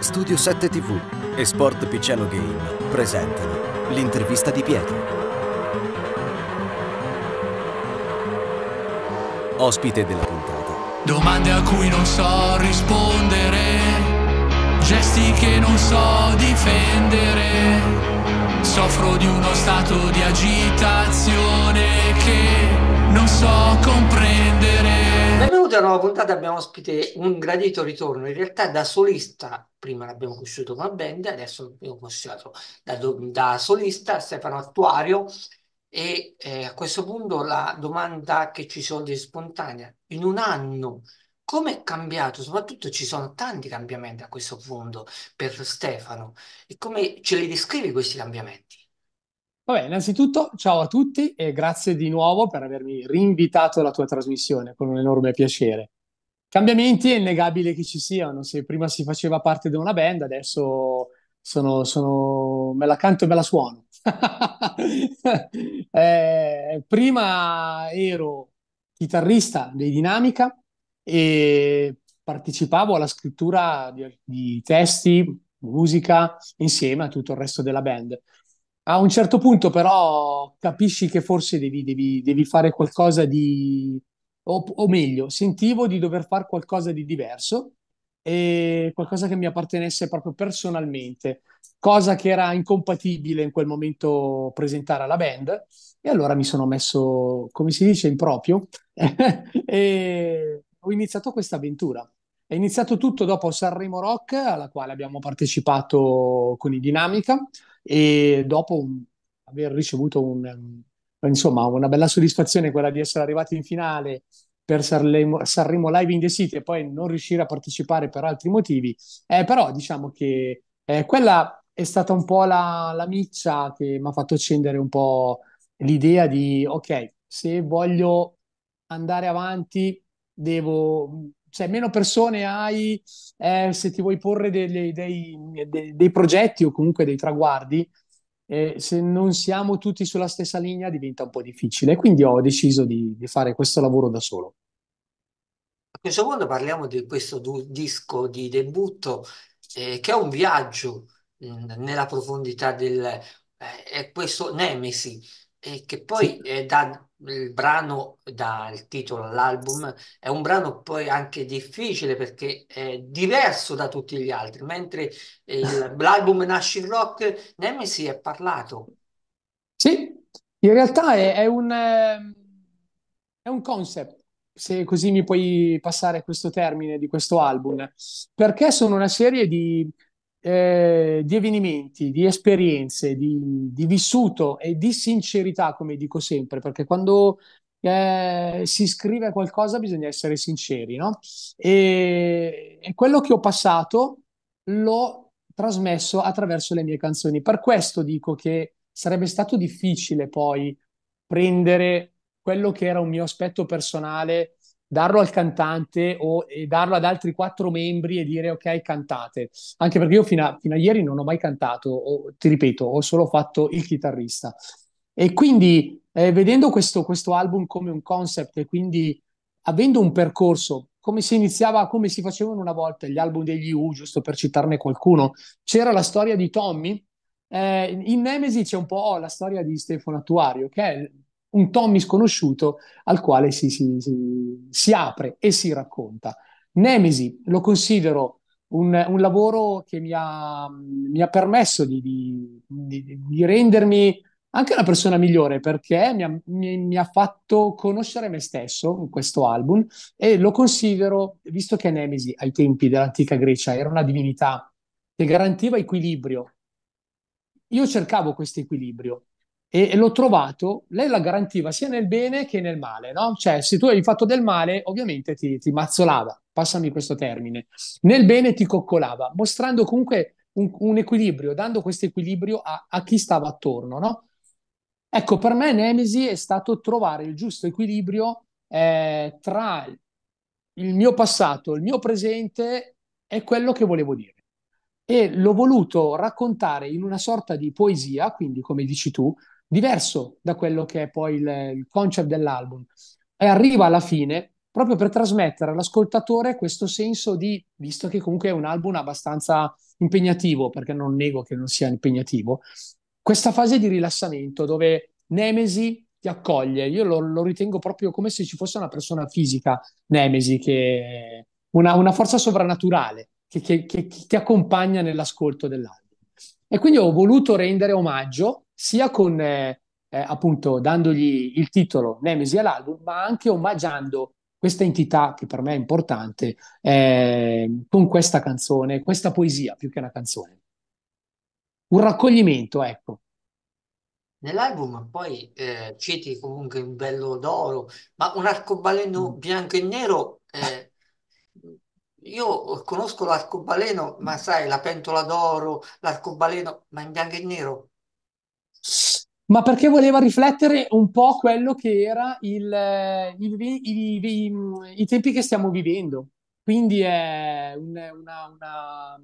Studio 7 TV e Sport Picciano Game presentano l'intervista di Pietro. Ospite della puntata. Domande a cui non so rispondere, gesti che non so difendere. Soffro di uno stato di agitazione che non so comprendere benvenuti a una nuova puntata. Abbiamo ospite un gradito ritorno. In realtà, da solista, prima l'abbiamo conosciuto come band, adesso l'abbiamo conosciuto da, da, solista Stefano Attuario. E eh, a questo punto la domanda che ci sorge spontanea: in un anno come è cambiato? Soprattutto ci sono tanti cambiamenti a questo punto per Stefano. E come ce li descrivi questi cambiamenti? Vabbè, innanzitutto ciao a tutti e grazie di nuovo per avermi rinvitato alla tua trasmissione con un enorme piacere. Cambiamenti è innegabile che ci siano, se prima si faceva parte di una band, adesso sono, sono... me la canto e me la suono. eh, prima ero chitarrista dei Dinamica e partecipavo alla scrittura di, di testi, musica, insieme a tutto il resto della band. A un certo punto però capisci che forse devi, devi, devi fare qualcosa di... O, o, meglio, sentivo di dover fare qualcosa di diverso e qualcosa che mi appartenesse proprio personalmente, cosa che era incompatibile in quel momento presentare alla band. E allora mi sono messo, come si dice, in proprio e ho iniziato questa avventura. È iniziato tutto dopo Sanremo Rock, alla quale abbiamo partecipato con i Dinamica, e dopo un, aver ricevuto un, um, insomma, una bella soddisfazione quella di essere arrivati in finale per Sanremo, Sanremo Live in the City e poi non riuscire a partecipare per altri motivi. Eh, però diciamo che eh, quella è stata un po' la, la miccia che mi ha fatto accendere un po' l'idea di, ok, se voglio andare avanti, devo cioè, meno persone hai eh, se ti vuoi porre dei, dei, dei, dei, progetti o comunque dei traguardi, eh, se non siamo tutti sulla stessa linea diventa un po' difficile. Quindi ho deciso di, di fare questo lavoro da solo. A questo punto parliamo di questo du- disco di debutto eh, che è un viaggio mh, mm, nella profondità del... Eh, è questo Nemesi e che poi sì. Eh, dà il brano, dal titolo all'album, è un brano poi anche difficile perché è diverso da tutti gli altri. Mentre il, l'album Nasci Rock, Nemesi è parlato. Sì, in realtà è, è un, ehm, è un concept se così mi puoi passare questo termine di questo album, perché sono una serie di eh, di avvenimenti, di esperienze, di, di, vissuto e di sincerità, come dico sempre, perché quando eh, si scrive qualcosa bisogna essere sinceri, no? E, e quello che ho passato l'ho trasmesso attraverso le mie canzoni. Per questo dico che sarebbe stato difficile poi prendere quello che era un mio aspetto personale darlo al cantante o darlo ad altri quattro membri e dire ok cantate anche perché io fino a, fino a ieri non ho mai cantato o, ti ripeto ho solo fatto il chitarrista e quindi eh, vedendo questo, questo, album come un concept e quindi avendo un percorso come si iniziava, come si facevano una volta gli album degli U, giusto per citarne qualcuno, c'era la storia di Tommy, eh, in Nemesi c'è un po' la storia di Stefano Attuario, che è un Tommy sconosciuto al quale si, si, si, si apre e si racconta. Nemesi lo considero un, un lavoro che mi ha, mi ha permesso di, di, di, di, rendermi anche una persona migliore perché mi ha, mi, mi ha, fatto conoscere me stesso in questo album e lo considero, visto che Nemesi ai tempi dell'antica Grecia era una divinità che garantiva equilibrio, io cercavo questo equilibrio e, e l'ho trovato, lei la garantiva sia nel bene che nel male, no? Cioè, se tu hai fatto del male, ovviamente ti, ti mazzolava, passami questo termine, nel bene ti coccolava, mostrando comunque un, un equilibrio, dando questo equilibrio a, a, chi stava attorno, no? Ecco, per me Nemesi è stato trovare il giusto equilibrio eh, tra il mio passato, il mio presente e quello che volevo dire. E l'ho voluto raccontare in una sorta di poesia, quindi come dici tu, diverso da quello che è poi il, il concept dell'album. E arriva alla fine proprio per trasmettere all'ascoltatore questo senso di, visto che comunque è un album abbastanza impegnativo, perché non nego che non sia impegnativo, questa fase di rilassamento dove Nemesi ti accoglie, io lo, lo ritengo proprio come se ci fosse una persona fisica, Nemesi, che una, una forza sovrannaturale che, che, che ti accompagna nell'ascolto dell'album. E quindi ho voluto rendere omaggio sia con eh, eh, appunto dandogli il titolo Nemesi all'album, ma anche omaggiando questa entità che per me è importante eh, con questa canzone, questa poesia più che una canzone. Un raccoglimento, ecco. Nell'album poi eh, citi comunque un bello d'oro, ma un arcobaleno mm. bianco e nero eh, io conosco l'arcobaleno, ma sai, la pentola d'oro, l'arcobaleno, ma in bianco e nero ma perché voleva riflettere un po' quello che era il, eh, i, i, i, i, tempi che stiamo vivendo. Quindi è, un, una, una,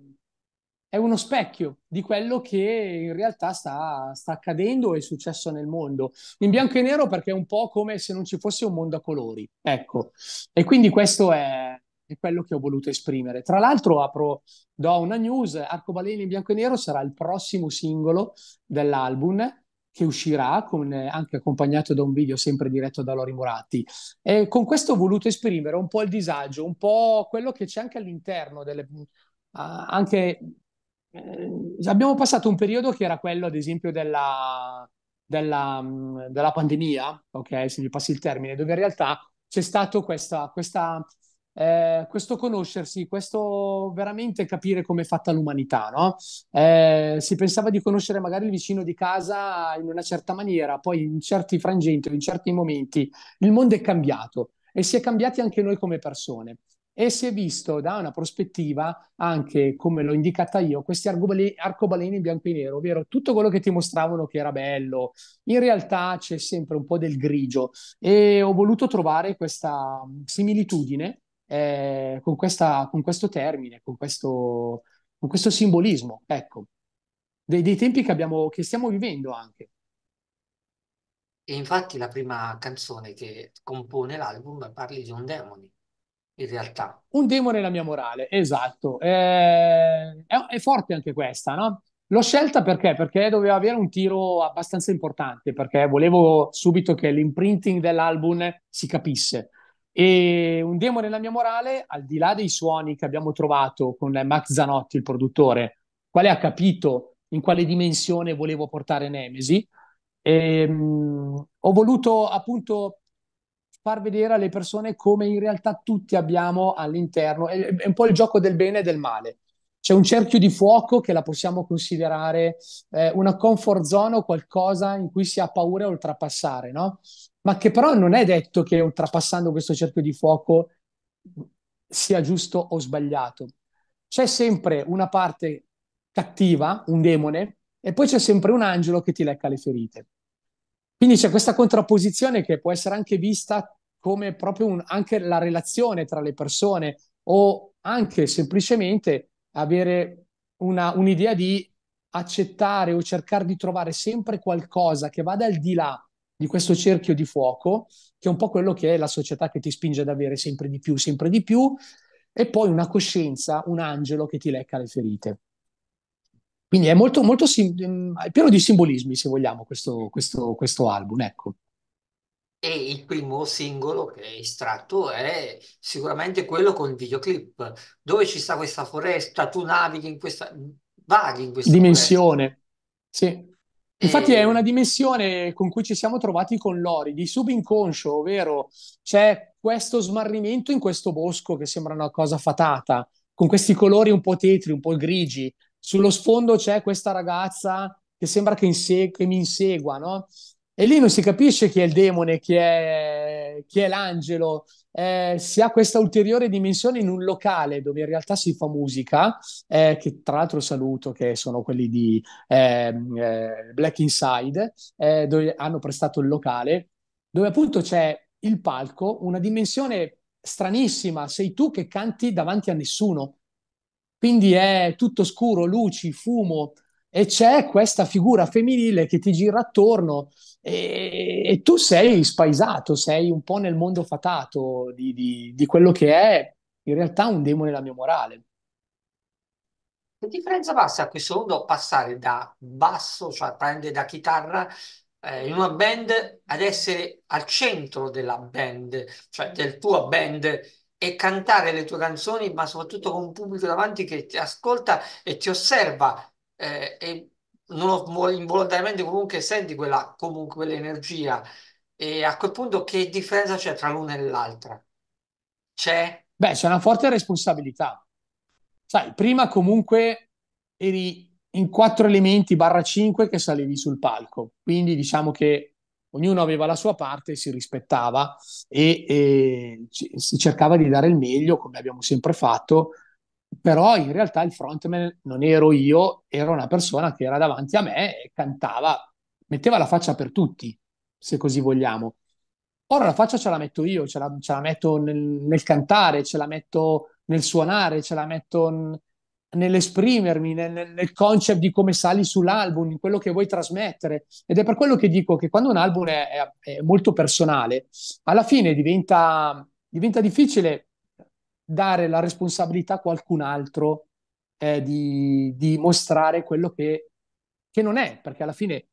è, uno specchio di quello che in realtà sta, sta accadendo e è successo nel mondo. In bianco e nero perché è un po' come se non ci fosse un mondo a colori. Ecco, e quindi questo è, è quello che ho voluto esprimere. Tra l'altro, apro, do una news: Arcobaleni in bianco e nero sarà il prossimo singolo dell'album che uscirà con, anche accompagnato da un video sempre diretto da Lori Moratti. E con questo ho voluto esprimere un po' il disagio, un po' quello che c'è anche all'interno delle. Uh, anche, eh, abbiamo passato un periodo che era quello, ad esempio, della, della, della pandemia, ok, se mi passi il termine, dove in realtà c'è stato questa, questa eh, questo conoscersi, questo veramente capire come è fatta l'umanità, no? eh, si pensava di conoscere magari il vicino di casa in una certa maniera, poi in certi frangenti, in certi momenti, il mondo è cambiato e si è cambiati anche noi come persone. E si è visto da una prospettiva, anche come l'ho indicata io, questi arcobaleni in bianco e nero, ovvero tutto quello che ti mostravano che era bello, in realtà c'è sempre un po' del grigio e ho voluto trovare questa mm, similitudine eh, con, questa, con, questo termine, con questo, con questo simbolismo, ecco, dei, dei tempi che, abbiamo, che stiamo vivendo anche. E infatti la prima canzone che compone l'album parli di un demone, in realtà. Un demone la mia morale, esatto. Eh, è, è, forte anche questa, no? L'ho scelta perché? Perché doveva avere un tiro abbastanza importante, perché volevo subito che l'imprinting dell'album si capisse. E un demo nella mia morale, al di là dei suoni che abbiamo trovato con Max Zanotti, il produttore, quale ha capito in quale dimensione volevo portare Nemesi, ehm, ho voluto appunto far vedere alle persone come in realtà tutti abbiamo all'interno, è, è un po' il gioco del bene e del male. C'è un cerchio di fuoco che la possiamo considerare eh, una comfort zone o qualcosa in cui si ha paura a oltrepassare, no? ma che però non è detto che oltrepassando questo cerchio di fuoco sia giusto o sbagliato. C'è sempre una parte cattiva, un demone, e poi c'è sempre un angelo che ti lecca le ferite. Quindi c'è questa contrapposizione che può essere anche vista come proprio un, anche la relazione tra le persone o anche semplicemente avere una, un'idea di accettare o cercare di trovare sempre qualcosa che vada al di là di questo cerchio di fuoco, che è un po' quello che è la società che ti spinge ad avere sempre di più, sempre di più, e poi una coscienza, un angelo che ti lecca le ferite. Quindi è molto, molto sim- mm, è pieno di simbolismi, se vogliamo, questo, questo, questo album, ecco. E il primo singolo che è estratto è sicuramente quello con il videoclip, dove ci sta questa foresta, tu navighi in questa, vaghi in questa dimensione. Foresta. Sì. Infatti è ehm, una dimensione con cui ci siamo trovati con Lori, di subinconscio, ovvero c'è questo smarrimento in questo bosco che sembra una cosa fatata, con questi colori un po' tetri, un po' grigi. Sullo sfondo c'è questa ragazza che sembra che, inse- che mi insegua, no? E lì non si capisce chi è il demone, chi è, chi è l'angelo, eh, si ha questa ulteriore dimensione in un locale dove in realtà si fa musica, eh, che tra l'altro saluto, che sono quelli di ehm, eh, Black Inside, eh, dove hanno prestato il locale, dove appunto c'è il palco, una dimensione stranissima, sei tu che canti davanti a nessuno. Quindi è tutto scuro, luci, fumo, e c'è questa figura femminile che ti gira attorno e, e, tu sei spaesato, sei un po' nel mondo fatato di, di, di quello che è in realtà un demone della mia morale. Che differenza passa a questo mondo passare da basso, cioè prendere da chitarra eh, in una band ad essere al centro della band, cioè del tuo band e cantare le tue canzoni, ma soprattutto con un pubblico davanti che ti ascolta e ti osserva eh, e non, involontariamente comunque senti quella, comunque quell'energia. E a quel punto che differenza c'è tra l'una e l'altra? C'è? Beh, c'è una forte responsabilità. Sai, prima comunque eri in quattro elementi barra cinque che salivi sul palco, quindi diciamo che ognuno aveva la sua parte, si rispettava e, e, si cercava di dare il meglio, come abbiamo sempre fatto, però in realtà il frontman non ero io, era una persona che era davanti a me e cantava, metteva la faccia per tutti, se così vogliamo. Ora la faccia ce la metto io, ce la, ce la metto nel, nel, cantare, ce la metto nel suonare, ce la metto n- nell'esprimermi, nel, nel, concept di come sali sull'album, in quello che vuoi trasmettere. Ed è per quello che dico che quando un album è, è, è molto personale, alla fine diventa, diventa difficile dare la responsabilità a qualcun altro eh, di, di, mostrare quello che, che, non è, perché alla fine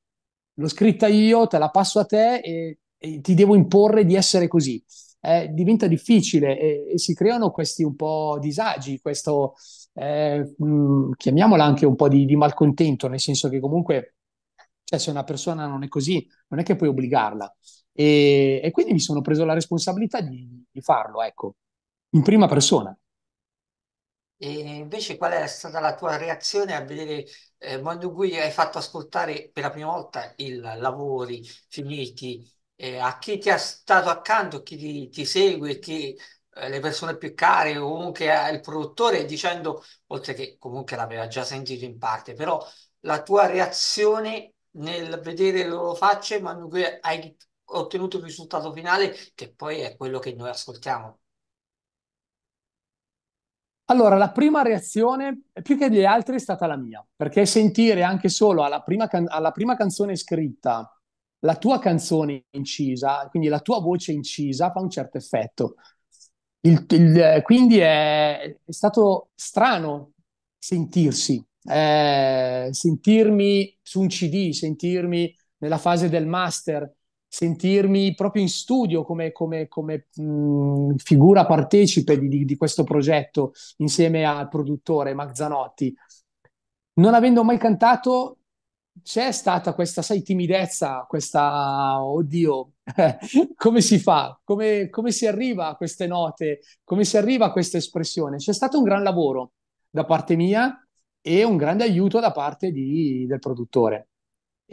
l'ho scritta io, te la passo a te e, e ti devo imporre di essere così. Eh, diventa difficile e, e, si creano questi un po' disagi, questo eh, mh, mm, chiamiamola anche un po' di, di, malcontento, nel senso che comunque cioè, se una persona non è così, non è che puoi obbligarla. E, e quindi mi sono preso la responsabilità di, di farlo, ecco in prima persona. E invece qual è stata la tua reazione a vedere eh, quando Gui hai fatto ascoltare per la prima volta i lavori finiti? Eh, a chi ti ha stato accanto, chi ti, ti segue, chi, eh, le persone più care, o comunque eh, il produttore, dicendo, oltre che comunque l'aveva già sentito in parte, però la tua reazione nel vedere le loro facce, quando hai ottenuto il risultato finale, che poi è quello che noi ascoltiamo. Allora, la prima reazione, più che delle altre, è stata la mia, perché sentire anche solo alla prima, can- alla prima canzone scritta la tua canzone incisa, quindi la tua voce incisa, fa un certo effetto. Il, il, quindi è, è, stato strano sentirsi, eh, sentirmi su un CD, sentirmi nella fase del master, sentirmi proprio in studio come, come, come mh, figura partecipe di, di, di, questo progetto insieme al produttore Max Zanotti. Non avendo mai cantato, c'è stata questa, sai, timidezza, questa, oddio, come si fa? Come, come si arriva a queste note? Come si arriva a questa espressione? C'è stato un gran lavoro da parte mia e un grande aiuto da parte di, del produttore.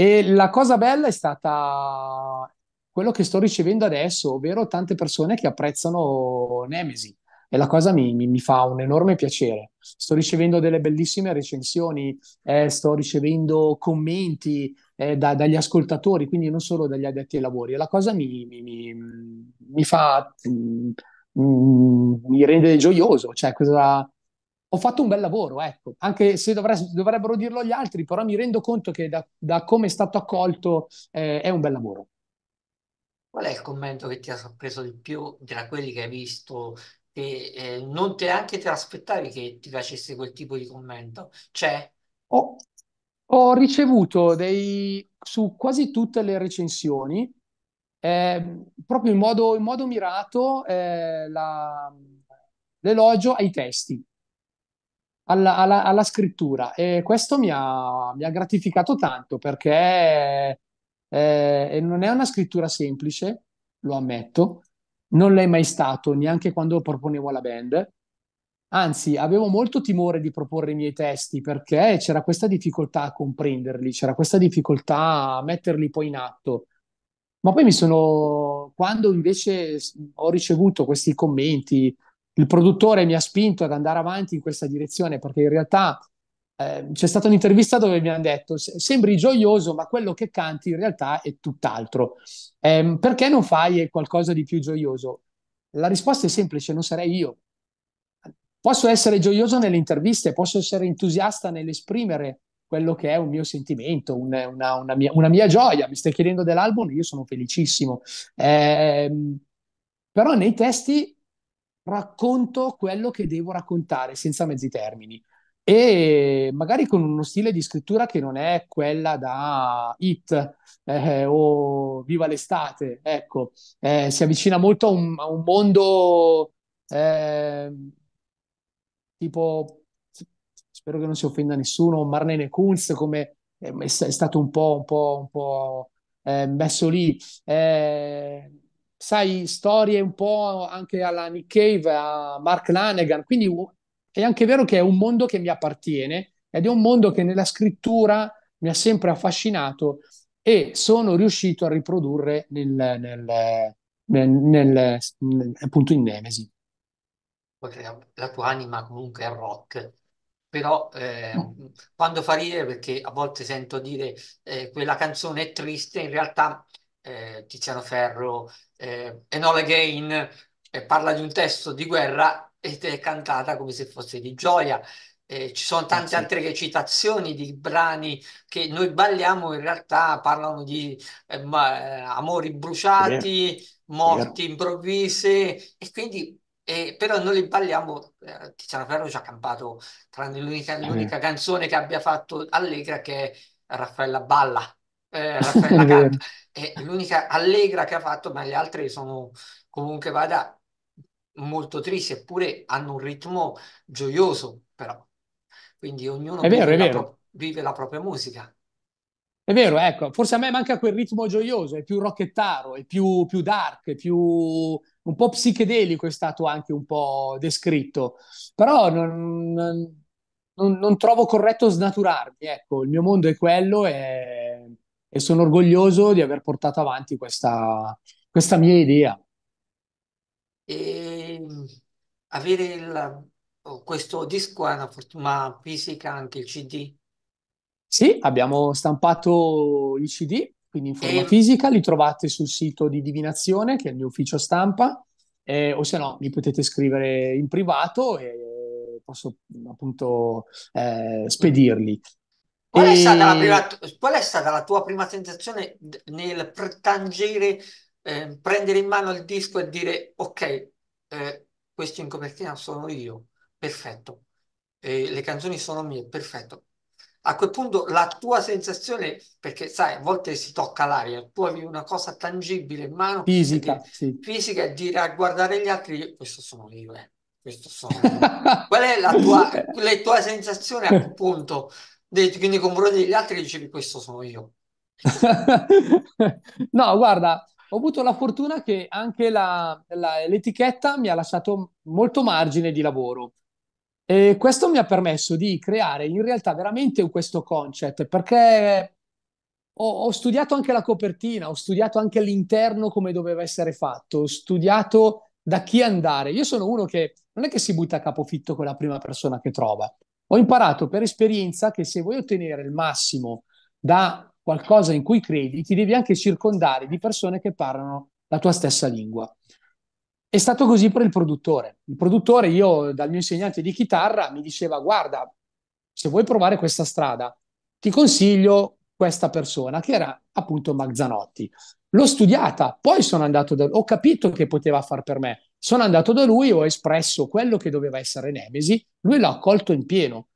E la cosa bella è stata quello che sto ricevendo adesso, ovvero tante persone che apprezzano Nemesi. E la cosa mi, mi, mi fa un enorme piacere. Sto ricevendo delle bellissime recensioni, eh, sto ricevendo commenti eh, da, dagli ascoltatori, quindi non solo dagli addetti ai lavori. E la cosa mi, mi fa. Mm, mm, mi rende gioioso. Cioè, cosa, ho fatto un bel lavoro, ecco, anche se dovre- dovrebbero dirlo gli altri, però mi rendo conto che da, da come è stato accolto eh, è un bel lavoro. Qual è il commento che ti ha sorpreso di più tra quelli che hai visto e eh, non te anche te aspettavi che ti facesse quel tipo di commento? C'è? Ho, ho ricevuto dei, su quasi tutte le recensioni, eh, proprio in modo, in modo mirato, eh, la, l'elogio ai testi alla, alla, alla scrittura e questo mi ha, mi ha gratificato tanto perché eh, non è una scrittura semplice, lo ammetto, non l'è mai stato neanche quando proponevo alla band. Anzi, avevo molto timore di proporre i miei testi perché c'era questa difficoltà a comprenderli, c'era questa difficoltà a metterli poi in atto. Ma poi mi sono, quando invece ho ricevuto questi commenti, il produttore mi ha spinto ad andare avanti in questa direzione perché in realtà eh, c'è stata un'intervista dove mi hanno detto sembri gioioso ma quello che canti in realtà è tutt'altro. Eh, perché non fai qualcosa di più gioioso? La risposta è semplice, non sarei io. Posso essere gioioso nelle interviste, posso essere entusiasta nell'esprimere quello che è un mio sentimento, un, una, una, mia, una, mia, gioia. Mi stai chiedendo dell'album, io sono felicissimo. Eh, però nei testi racconto quello che devo raccontare senza mezzi termini e magari con uno stile di scrittura che non è quella da Hit eh, o Viva l'estate, ecco, eh, si avvicina molto a un, a un mondo eh, tipo, spero che non si offenda nessuno, Marlene Kunz come eh, è, stato un po', un po', un po' eh, messo lì. Eh, sai, storie un po' anche alla Nick Cave, a Mark Lanegan, quindi è anche vero che è un mondo che mi appartiene ed è un mondo che nella scrittura mi ha sempre affascinato e sono riuscito a riprodurre nel, nel, nel, nel appunto in Nemesi. La tua anima comunque è rock, però eh, quando fa ridere perché a volte sento dire eh, quella canzone è triste, in realtà eh, Tiziano Ferro eh, Enola Gain eh, parla di un testo di guerra ed è cantata come se fosse di gioia. Eh, ci sono eh, tante altre citazioni di brani che noi balliamo, in realtà parlano di eh, ma, eh, amori bruciati, yeah. morti yeah. improvvise, e quindi eh, però noi li balliamo. Eh, Tiziano Ferro ci ha campato, tranne l'unica, l'unica canzone che abbia fatto Allegra che è Raffaella Balla, Raffaella canta è l'unica allegra che ha fatto, ma le altre sono comunque vada molto tristi, eppure hanno un ritmo gioioso, però. Quindi ognuno vero, vive, la pro- vive la propria musica. È vero, ecco, forse a me manca quel ritmo gioioso, è più rockettaro, è più, più, dark, è più un po' psichedelico, è stato anche un po' descritto, però non, non, non trovo corretto snaturarmi, ecco, il mio mondo è quello e e sono orgoglioso di aver portato avanti questa, questa mia idea. E avere il, oh, questo disco è una fortuna fisica, anche il CD? Sì, abbiamo stampato i CD, quindi in forma e... fisica, li trovate sul sito di Divinazione, che è il mio ufficio stampa, eh, o se no mi potete scrivere in privato e posso appunto eh, spedirli. Qual è, e... prima, qual è, stata la tua prima sensazione nel tangere, eh, prendere in mano il disco e dire ok, eh, questo in copertina sono io, perfetto, eh, le canzoni sono mie, perfetto. A quel punto la tua sensazione, perché sai, a volte si tocca l'aria, tu avevi una cosa tangibile in mano, fisica, sì. fisica e dire a guardare gli altri, questo sono io, eh, questo sono io. Qual è la tua, eh. sensazione a quel punto? dei, nei confronti degli altri dicevi questo sono io. no, guarda, ho avuto la fortuna che anche la, la, l'etichetta mi ha lasciato molto margine di lavoro. E questo mi ha permesso di creare in realtà veramente questo concept perché ho, ho studiato anche la copertina, ho studiato anche l'interno come doveva essere fatto, ho studiato da chi andare. Io sono uno che non è che si butta a capofitto con la prima persona che trova. Ho imparato per esperienza che se vuoi ottenere il massimo da qualcosa in cui credi, ti devi anche circondare di persone che parlano la tua stessa lingua. È stato così per il produttore. Il produttore, io dal mio insegnante di chitarra, mi diceva, guarda, se vuoi provare questa strada, ti consiglio questa persona, che era appunto Mazzanotti. L'ho studiata, poi sono andato, da... ho capito che poteva far per me, sono andato da lui, ho espresso quello che doveva essere Nemesi, lui l'ha accolto in pieno.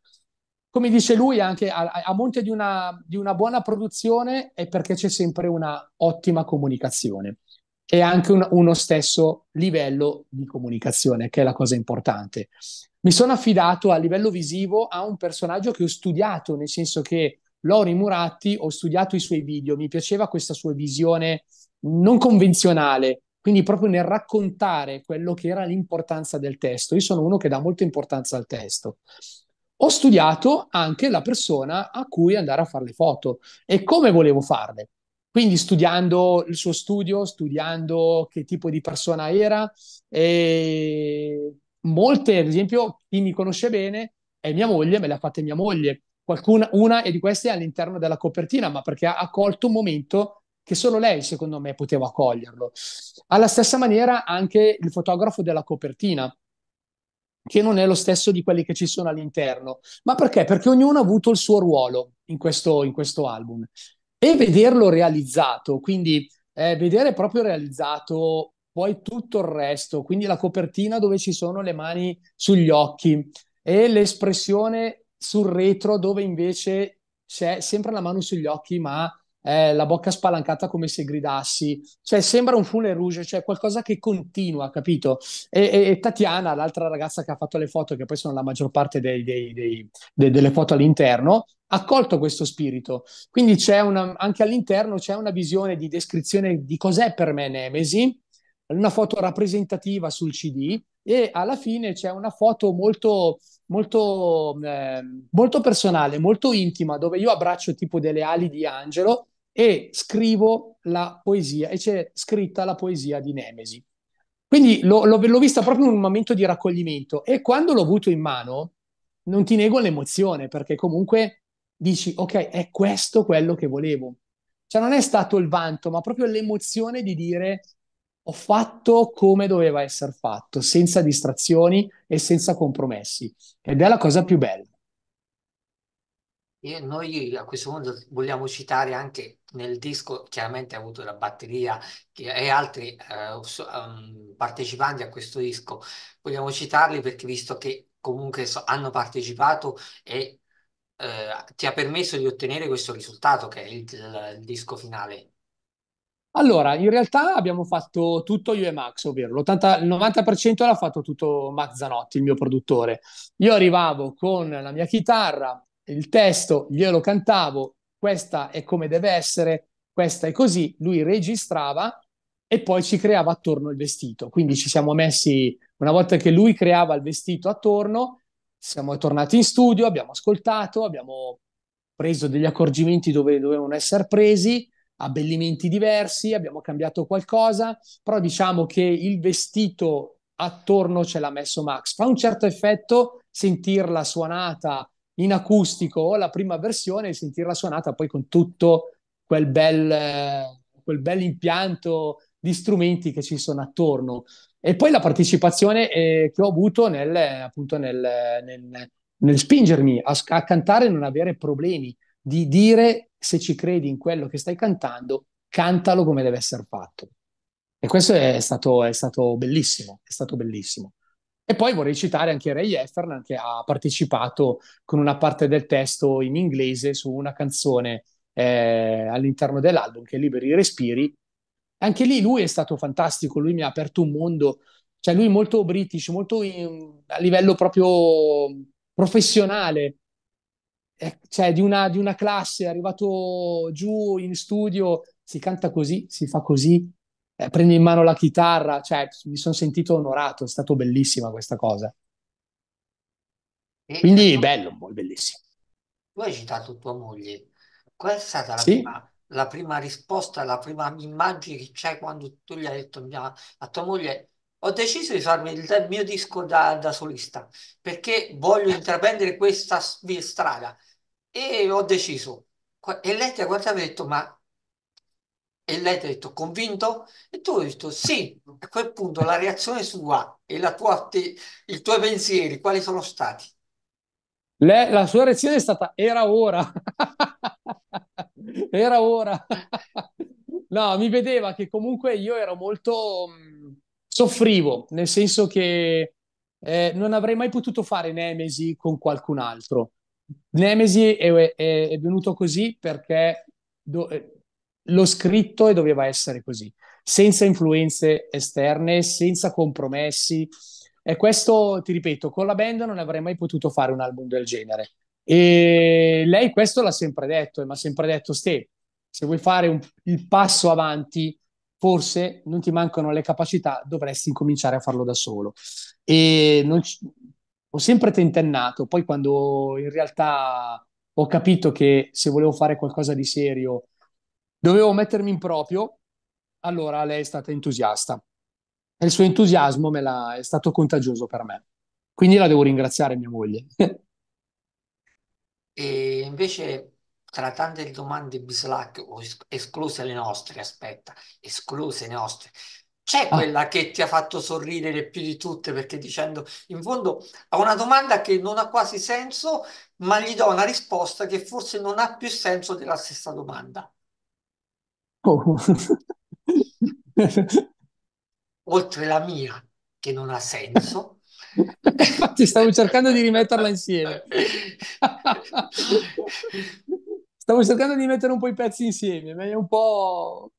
Come dice lui, anche a, a monte di una, di una buona produzione è perché c'è sempre una ottima comunicazione e anche un, uno stesso livello di comunicazione, che è la cosa importante. Mi sono affidato a livello visivo a un personaggio che ho studiato, nel senso che Lori Muratti, ho studiato i suoi video, mi piaceva questa sua visione non convenzionale, quindi proprio nel raccontare quello che era l'importanza del testo, io sono uno che dà molta importanza al testo. Ho studiato anche la persona a cui andare a fare le foto e come volevo farle. Quindi studiando il suo studio, studiando che tipo di persona era, e molte, ad esempio, chi mi conosce bene è mia moglie, me le ha fatte mia moglie. Qualcuna, una di queste all'interno della copertina, ma perché ha, ha colto un momento che solo lei, secondo me, poteva coglierlo. Alla stessa maniera anche il fotografo della copertina, che non è lo stesso di quelli che ci sono all'interno. Ma perché? Perché ognuno ha avuto il suo ruolo in questo, in questo album. E vederlo realizzato, quindi eh, vedere proprio realizzato poi tutto il resto, quindi la copertina dove ci sono le mani sugli occhi e l'espressione sul retro dove invece c'è sempre la mano sugli occhi, ma eh, la bocca spalancata come se gridassi, cioè sembra un full rouge, cioè qualcosa che continua, capito? E, e, e, Tatiana, l'altra ragazza che ha fatto le foto, che poi sono la maggior parte dei, dei, dei, de, delle foto all'interno, ha colto questo spirito. Quindi c'è una, anche all'interno c'è una visione di descrizione di cos'è per me Nemesi, una foto rappresentativa sul CD e alla fine c'è una foto molto molto, eh, molto personale, molto intima, dove io abbraccio tipo delle ali di angelo e scrivo la poesia, e c'è scritta la poesia di Nemesi. Quindi lo, lo, l'ho vista proprio in un momento di raccoglimento e quando l'ho avuto in mano non ti nego l'emozione perché comunque dici ok, è questo quello che volevo. Cioè non è stato il vanto, ma proprio l'emozione di dire ho fatto come doveva essere fatto, senza distrazioni e senza compromessi. Ed è la cosa più bella. E noi a questo punto vogliamo citare anche nel disco, chiaramente ha avuto la batteria e altri eh, ehm, partecipanti a questo disco, vogliamo citarli perché visto che comunque so, hanno partecipato e eh, ti ha permesso di ottenere questo risultato che è il, il, il disco finale. Allora, in realtà abbiamo fatto tutto io e Max, ovvero il 90% l'ha fatto tutto Max Zanotti, il mio produttore. Io arrivavo con la mia chitarra, il testo, glielo cantavo, questa è come deve essere, questa è così, lui registrava e poi ci creava attorno il vestito. Quindi ci siamo messi, una volta che lui creava il vestito attorno, siamo tornati in studio, abbiamo ascoltato, abbiamo preso degli accorgimenti dove dovevano essere presi, abbellimenti diversi, abbiamo cambiato qualcosa, però diciamo che il vestito attorno ce l'ha messo Max. Fa un certo effetto sentirla suonata in acustico la prima versione e sentirla suonata poi con tutto quel bel, quel bel impianto di strumenti che ci sono attorno. E poi la partecipazione eh, che ho avuto nel, appunto nel, nel, nel spingermi a, a, cantare e non avere problemi, di dire se ci credi in quello che stai cantando, cantalo come deve essere fatto. E questo è stato, è stato bellissimo, è stato bellissimo. E poi vorrei citare anche Ray Effernan che ha partecipato con una parte del testo in inglese su una canzone eh, all'interno dell'album che è Liberi Respiri. Anche lì lui è stato fantastico, lui mi ha aperto un mondo, cioè lui molto british, molto in, a livello proprio professionale, eh, cioè di una, di una classe, è arrivato giù in studio, si canta così, si fa così, eh, prende in mano la chitarra, cioè mi sono sentito onorato, è stato bellissima questa cosa. E Quindi tu, bello, bellissimo. Tu hai citato tua moglie, qual è stata la Sì? prima, la prima risposta, la prima immagine che c'è quando tu gli hai detto mia- a tua moglie ho deciso di farmi il mio disco da, da solista perché voglio intraprendere questa strada e ho deciso. E lei ti ha guardato e ha detto ma e lei ti ha detto convinto? E tu hai detto sì. A quel punto la reazione sua e la tua, te, i tuoi pensieri quali sono stati? Le, la sua reazione è stata era ora. era ora. no, mi vedeva che comunque io ero molto mh, mm, soffrivo, nel senso che eh, non avrei mai potuto fare Nemesi con qualcun altro. Nemesi è, è, è venuto così perché do, eh, lo scritto e doveva essere così, senza influenze esterne, senza compromessi. E questo, ti ripeto, con la band non avrei mai potuto fare un album del genere. E lei questo l'ha sempre detto e mi ha sempre detto, Ste, se vuoi fare un, il passo avanti, forse non ti mancano le capacità, dovresti incominciare a farlo da solo. E non c- ho sempre tentennato, poi quando in realtà ho capito che se volevo fare qualcosa di serio Dovevo mettermi in proprio, allora lei è stata entusiasta. E il suo entusiasmo la, è stato contagioso per me. Quindi la devo ringraziare mia moglie. e invece tra tante domande bislac, escluse le nostre, aspetta, escluse le nostre, c'è ah. quella che ti ha fatto sorridere più di tutte perché dicendo in fondo ha una domanda che non ha quasi senso, ma gli do una risposta che forse non ha più senso della stessa domanda. Oh. Oltre la mia, che non ha senso. Infatti stavo cercando di rimetterla insieme. Stavo cercando di mettere un po' i pezzi insieme, ma è un un po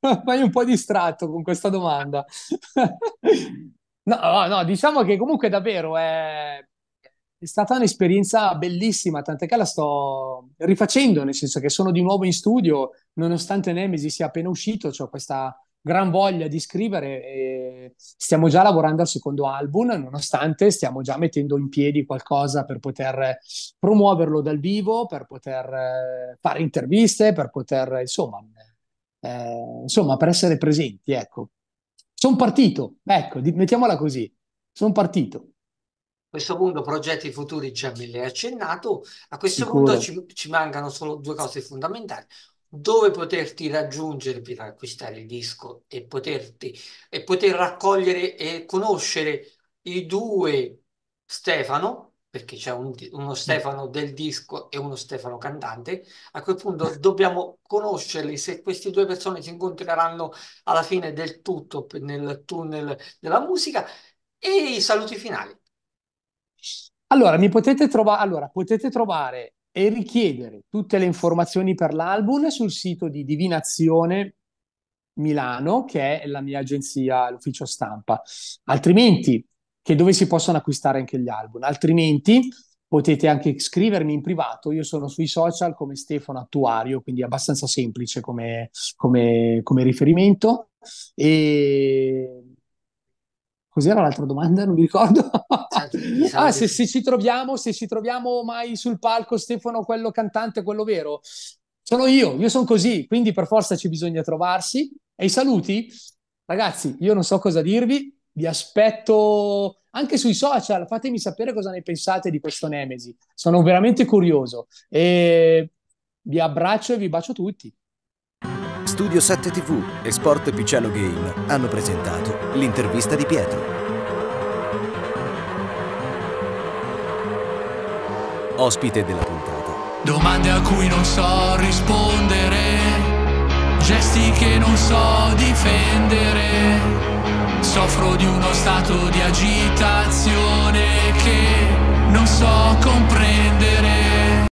distratto con questa domanda. No, no, diciamo che comunque davvero è eh, è stata un'esperienza bellissima, tant'è che la sto rifacendo, nel senso che sono di nuovo in studio, nonostante Nemesi sia appena uscito, ho questa gran voglia di scrivere stiamo già lavorando al secondo album, nonostante stiamo già mettendo in piedi qualcosa per poter promuoverlo dal vivo, per poter eh, fare interviste, per poter, insomma, eh, insomma per essere presenti, ecco. Sono partito, ecco, mettiamola così, sono partito questo punto progetti futuri già me li hai accennato, a questo Sicuro. punto ci, ci, mancano solo due cose fondamentali. Dove poterti raggiungere per acquistare il disco e, poterti, e poter raccogliere e conoscere i due Stefano, perché c'è un, uno mm. Stefano del disco e uno Stefano cantante, a quel punto dobbiamo conoscerli se queste due persone si incontreranno alla fine del tutto nel tunnel della musica e i saluti finali. Allora, mi potete, trova- allora, potete trovare e richiedere tutte le informazioni per l'album sul sito di Divinazione Milano, che è la mia agenzia, l'ufficio stampa. Altrimenti, che dove si possono acquistare anche gli album. Altrimenti potete anche scrivermi in privato, io sono sui social come Stefano Attuario, quindi è abbastanza semplice come, come, come riferimento. E... Cos'era l'altra domanda? Non mi ricordo ah, se, se, ci troviamo, se ci troviamo mai sul palco, Stefano, quello cantante, quello vero, sono io, io sono così, quindi per forza ci bisogna trovarsi. E i saluti? Ragazzi, io non so cosa dirvi, vi aspetto anche sui social, fatemi sapere cosa ne pensate di questo Nemesi, sono veramente curioso e vi abbraccio e vi bacio tutti. Studio 7 TV e Sport Picciano Game hanno presentato l'intervista di Pietro. ospite della puntata. Domande a cui non so rispondere, gesti che non so difendere, soffro di uno stato di agitazione che non so comprendere.